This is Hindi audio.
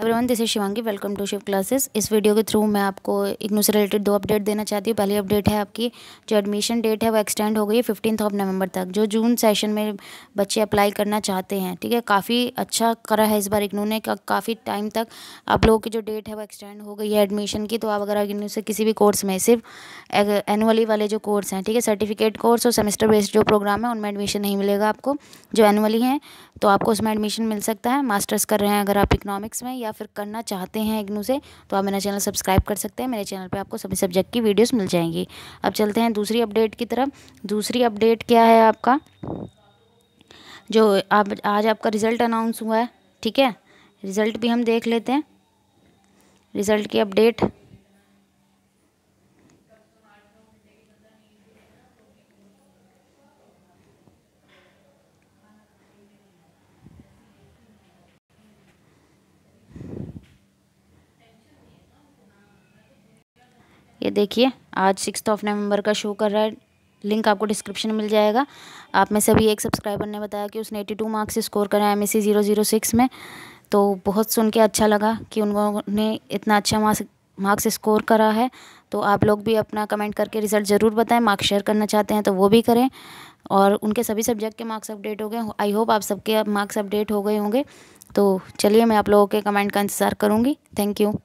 everyone this is Shivangi welcome to Shiv classes इस वीडियो के थ्रू मैं आपको इग्नू से रिलेटेड दो अपडेट देना चाहती हूँ पहली अपडेट है आपकी जो एडमिशन डेट है वो एक्सटेंड हो गई है फिफ्टीन ऑफ नवंबर तक जो जून सेशन में बच्चे अप्लाई करना चाहते हैं ठीक है काफ़ी अच्छा करा है इस बार इग्नू ने का, काफ़ी टाइम तक आप लोगों की जो डेट है वो एक्सटेंड हो गई है एडमिशन की तो आप अगर इग्नू से किसी भी कोर्स में सिर्फ एनुअली वाले जो कोर्स हैं ठीक है सर्टिफिकेट कोर्स और सेमेस्टर बेस्ड जो प्रोग्राम है उनमें एडमिशन नहीं मिलेगा आपको जो एनुअली हैं तो आपको उसमें एडमिशन मिल सकता है मास्टर्स कर रहे हैं अगर आप इकनॉमिक्स में या या फिर करना चाहते हैं इग्नू से तो आप मेरा चैनल सब्सक्राइब कर सकते हैं मेरे चैनल पर आपको सभी सब्जेक्ट की वीडियोज़ मिल जाएंगी अब चलते हैं दूसरी अपडेट की तरफ दूसरी अपडेट क्या है आपका जो आप आज आपका रिज़ल्ट अनाउंस हुआ है ठीक है रिज़ल्ट भी हम देख लेते हैं रिज़ल्ट की अपडेट ये देखिए आज सिक्स ऑफ नवंबर का शो कर रहा है लिंक आपको डिस्क्रिप्शन में मिल जाएगा आप में सभी एक सब्सक्राइबर ने बताया कि उसने एटी टू मार्क्स स्कोर करा है M S C zero zero six में तो बहुत सुन के अच्छा लगा कि उन लोगों ने इतना अच्छा मार्क्स मार्क्स स्कोर करा है तो आप लोग भी अपना कमेंट करके रिज़ल्ट ज़रूर बताएं मार्क्स शेयर करना चाहते हैं तो वो भी करें और उनके सभी सब्जेक्ट के मार्क्स अपडेट हो गए आई होप आप सबके मार्क्स अपडेट हो गए होंगे तो चलिए मैं आप लोगों के कमेंट का इंतज़ार करूँगी थैंक यू